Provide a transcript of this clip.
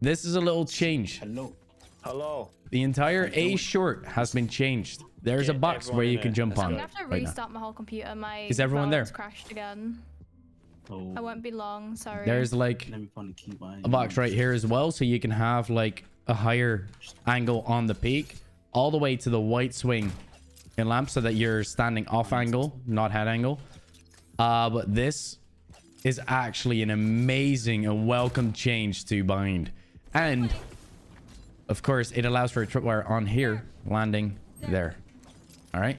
This is a little change. Hello. Hello. The entire A short has been changed. There's Get a box where you can it. jump Let's on. I have to restart my whole computer. My is everyone there? crashed again. Oh. I won't be long. Sorry. There's like a box right here as well, so you can have like a higher angle on the peak, all the way to the white swing in lamp, so that you're standing off angle, not head angle. Uh, but this is actually an amazing and welcome change to bind. And of course, it allows for a tripwire on here landing there. All right.